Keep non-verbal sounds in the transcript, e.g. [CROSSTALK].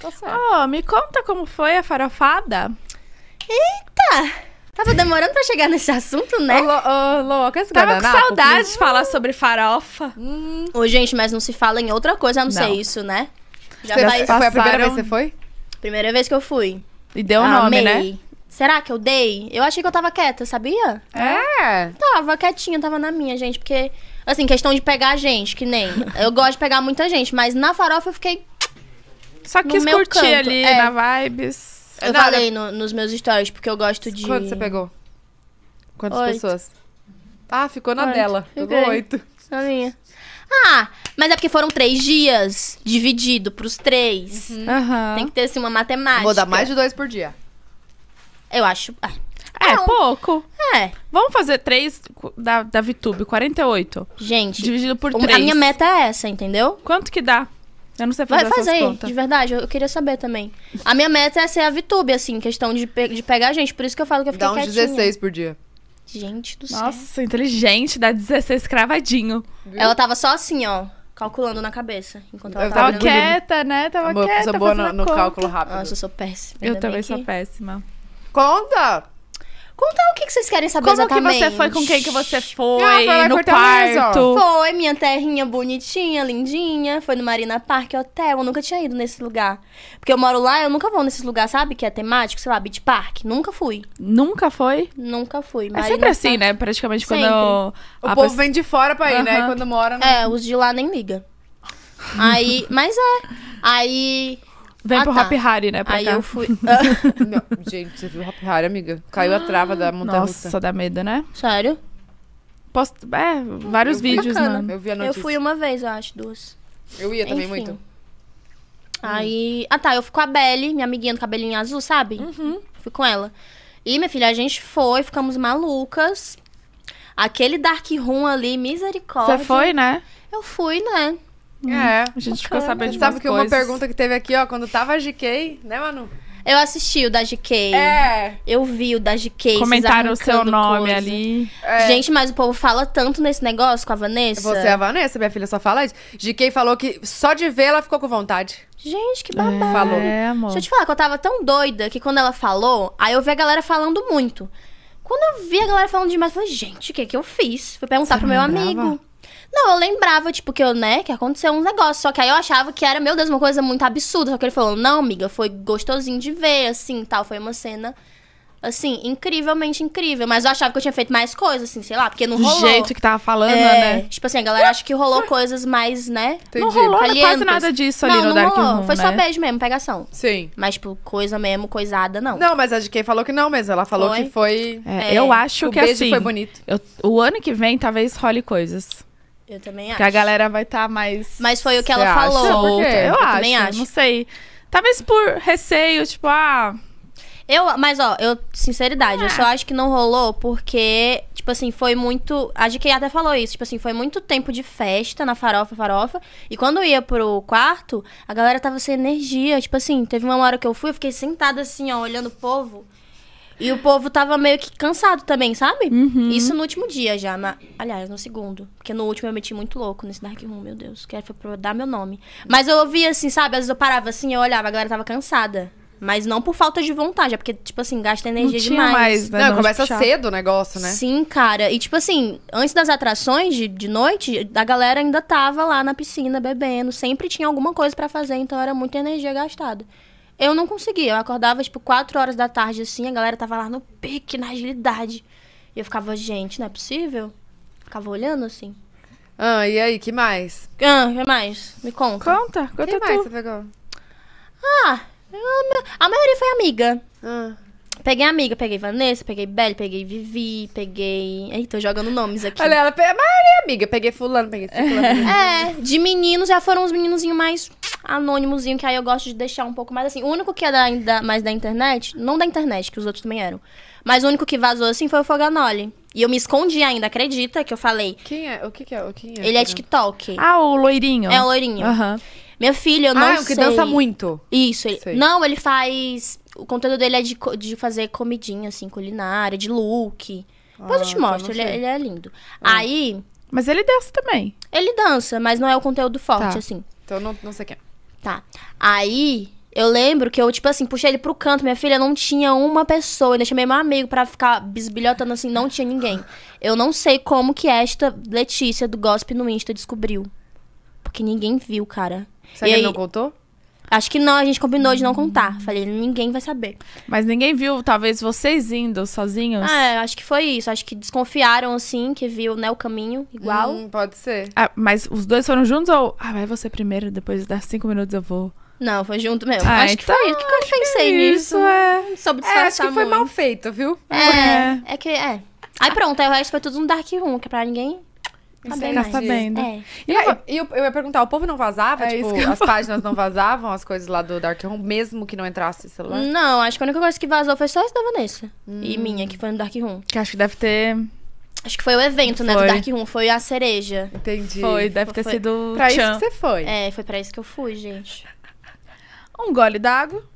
Tá certo. Oh, me conta como foi a farofada. Eita! Tava demorando pra chegar nesse assunto, né? Ô, oh, oh, louca, Tava com saudade de falar sobre farofa. Hum. Ô, gente, mas não se fala em outra coisa a não, não. ser isso, né? Já Você vai... Foi a primeira vez que você foi? Primeira vez que eu fui. E deu o nome, né? Será que eu dei? Eu achei que eu tava quieta, sabia? É. Tava quietinha, tava na minha, gente, porque... Assim, questão de pegar gente, que nem... eu gosto de pegar muita gente, mas na farofa eu fiquei só no quis curtir canto, ali é. na vibes. Eu Nada. falei no, nos meus stories, porque eu gosto de. Quanto você pegou? Quantas oito. pessoas? Ah, ficou na oito. dela. Pegou okay. oito. Na minha. Ah, mas é porque foram três dias dividido pros três. Uhum. Uhum. Tem que ter assim uma matemática. Vou dar mais de dois por dia. Eu acho. Ah. É, Não. pouco. É. Vamos fazer três da, da VTube, 48. Gente. Dividido por três. A minha meta é essa, entendeu? Quanto que dá? Eu não sei fazer Vai fazer, de verdade. Eu, queria saber também. A minha meta é ser a VTube, assim, questão de, pe de pegar gente. Por isso que eu falo que eu fiquei Dá uns quietinha. 16 por dia. Gente do Nossa, céu. Nossa, inteligente, dá 16 cravadinho. Viu? Ela tava só assim, ó, calculando na cabeça. Enquanto ela eu tava, tava quieta, né? Tava Amor, quieta. Eu sou boa no, no cálculo rápido. Nossa, eu sou péssima. Eu também sou péssima. Conta! Conta o que, que vocês querem saber Como exatamente. que você foi, com quem que você foi, ah, foi no quarto. Foi, minha terrinha bonitinha, lindinha. Foi no Marina Park Hotel. Eu nunca tinha ido nesse lugar. Porque eu moro lá, eu nunca vou nesses lugares, sabe? Que é temático, sei lá, Beach Park. Nunca fui. Nunca foi? Nunca fui. Marina é sempre assim, né? Praticamente quando... O povo vem de fora pra ir, né? quando mora... É, os de lá nem liga. Aí... Mas é. Aí... Vem ah, pro tá. Hop Hari, né? Aí cá. eu fui. Não, [LAUGHS] ah, gente, você viu o Hop Hari, amiga? Caiu a trava da montanha Nossa, russa. dá medo, né? Sério? Post... É, vários eu vídeos, bacana. mano. Eu vi a notícia. Eu fui uma vez, eu acho, duas. Eu ia também Enfim. muito. Aí. Ah, tá. Eu fui com a Belle, minha amiguinha do cabelinho azul, sabe? Uhum. Fui com ela. E, minha filha, a gente foi, ficamos malucas. Aquele Dark Room ali, misericórdia. Você foi, né? Eu fui, né? Hum. É. A gente ficou sabendo de Sabe que coisas. uma pergunta que teve aqui, ó, quando tava a GK, né, Manu? Eu assisti o da GK. É. Eu vi o da GK. Comentaram o seu nome coisa. ali. É. Gente, mas o povo fala tanto nesse negócio com a Vanessa. Você é a Vanessa, minha filha só fala isso. GK falou que só de ver ela ficou com vontade. Gente, que babado. É, falou. Amor. Deixa eu te falar que eu tava tão doida que quando ela falou, aí eu vi a galera falando muito. Quando eu vi a galera falando demais, eu falei, gente, o que é que eu fiz? Fui perguntar Você pro meu amigo. Não, eu lembrava, tipo, que eu, né, que aconteceu uns negócios. Só que aí eu achava que era, meu Deus, uma coisa muito absurda. Só que ele falou, não, amiga, foi gostosinho de ver, assim, tal. Foi uma cena, assim, incrivelmente incrível. Mas eu achava que eu tinha feito mais coisas, assim, sei lá, porque não rolou. Do jeito que tava falando, é, né? Tipo assim, a galera acha que rolou coisas mais, né? Entendi. Não rolou calientes. quase nada disso ali não, no não Dark rolou. Room, Foi né? só beijo mesmo, pegação. Sim. Mas, tipo, coisa mesmo, coisada, não. Não, mas a GK falou que não mesmo. Ela falou foi. que foi... É, é, eu acho o que, beijo assim... foi bonito. Eu, o ano que vem, talvez role coisas. Eu também acho. Que a galera vai estar tá mais. Mas foi o que ela falou. Eu, eu acho, também acho. Não sei. Talvez por receio, tipo, ah. Eu, mas ó, eu, sinceridade, eu é. só acho que não rolou porque, tipo assim, foi muito. A GK até falou isso, tipo assim, foi muito tempo de festa na farofa, farofa. E quando eu ia pro quarto, a galera tava sem energia. Tipo assim, teve uma hora que eu fui, eu fiquei sentada assim, ó, olhando o povo. E o povo tava meio que cansado também, sabe? Uhum. Isso no último dia já. Na... Aliás, no segundo. Porque no último eu meti muito louco nesse Dark Room, meu Deus. Que era pra dar meu nome. Mas eu ouvia assim, sabe? Às vezes eu parava assim, eu olhava, a galera tava cansada. Mas não por falta de vontade, é porque, tipo assim, gasta energia não tinha demais. Mais, né? Não, não começa puxar. Tipo, cedo o negócio, né? Sim, cara. E, tipo assim, antes das atrações de, de noite, a galera ainda tava lá na piscina bebendo. Sempre tinha alguma coisa para fazer, então era muita energia gastada. Eu não conseguia. Eu acordava, tipo, 4 horas da tarde, assim, a galera tava lá no pique, na agilidade. E eu ficava, gente, não é possível? Ficava olhando, assim. Ah, e aí, que mais? Ah, que mais? Me conta. Conta, conta que mais você pegou? Ah, a maioria foi amiga. Ah. Peguei amiga, peguei Vanessa, peguei Belle, peguei Vivi, peguei. Ei, tô jogando nomes aqui. Olha, ela pe... a maioria é amiga. Peguei fulano, peguei fulano. é, de meninos já foram os meninozinhos mais anônimozinho, que aí eu gosto de deixar um pouco mais assim. O único que é da, da, mais da internet, não da internet, que os outros também eram, mas o único que vazou assim foi o Foganoli. E eu me escondi ainda, acredita que eu falei. Quem é? O que, que é? quem é? Ele é TikTok. Ah, o loirinho. É o loirinho. Aham. Uhum. Minha filha, eu não ah, sei. É ah, o que dança muito. Isso. Ele... Não, ele faz... O conteúdo dele é de, de fazer comidinha, assim, culinária, de look. Depois eu ah, te tá, mostro, eu ele, é, ele, é lindo. Ah. Aí... Mas ele dança também. Ele dança, mas não é o conteúdo forte, tá. assim. Então não, não sei quem é. Tá. Aí, eu lembro que eu, tipo assim, puxei ele pro canto. Minha filha não tinha uma pessoa. Eu deixei meu amigo para ficar bisbilhotando assim, não tinha ninguém. Eu não sei como que esta Letícia do Gossip no Insta descobriu. Porque ninguém viu, cara. Você e aí, não contou? Acho que não, a gente combinou de não contar. Falei, ninguém vai saber. Mas ninguém viu, talvez vocês indo sozinhos? Ah, é, acho que foi isso. Acho que desconfiaram, assim, que viu, né, o caminho igual. Hum, pode ser. Ah, mas os dois foram juntos ou. Ah, vai você primeiro, depois das cinco minutos eu vou. Não, foi junto mesmo. Ah, acho que foi. O que, que eu então pensei que é nisso? É. sobre É, acho que foi muito. mal feito, viu? É. É, é que. É. Aí pronto, aí o resto foi tudo no Dark Room, que é pra ninguém Ficar tá né? sabendo. É. E, e aí, eu, eu, eu, ia perguntar, o povo não vazava? É tipo, as páginas não vazavam, as coisas lá do Dark Room, mesmo que não entrasse celular? Não, acho que a única coisa que vazou foi só essa da Vanessa. Hum. E minha, que foi no Dark Room. Que acho que deve ter... Acho que foi o evento, foi. né, do Dark Room, foi a cereja. Entendi. Foi, deve foi, ter foi. sido... Pra isso que você foi. É, foi pra isso que eu fui, gente. Um gole d'água.